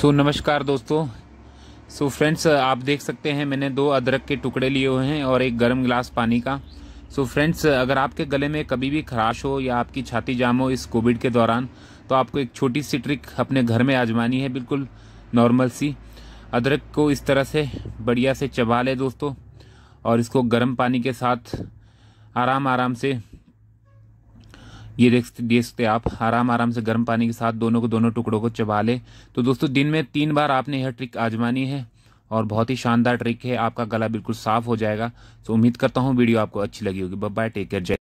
सो so, नमस्कार दोस्तों सो so, friends आप देख सकते हैं मैंने दो अदरक के टुकड़े लिए हुए हैं और एक गर्म गिलास पानी का सो so, फ्रेंड्स अगर आपके गले में कभी भी खराश हो या आपकी छाती जाम हो इस कोविड के दौरान तो आपको एक छोटी सी ट्रिक अपने घर में आजमानी है बिल्कुल नॉर्मल सी अदरक को इस तरह से बढ़िया से चबा लें दोस्तों और इसको गर्म पानी के साथ आराम आराम से ये देख देख आप आराम आराम से गर्म पानी के साथ दोनों को दोनों टुकड़ों को चबा लें तो दोस्तों दिन में तीन बार आपने यह ट्रिक आजमानी है और बहुत ही शानदार ट्रिक है आपका गला बिल्कुल साफ हो जाएगा तो उम्मीद करता हूँ वीडियो आपको अच्छी लगी होगी बाय टेक केयर जय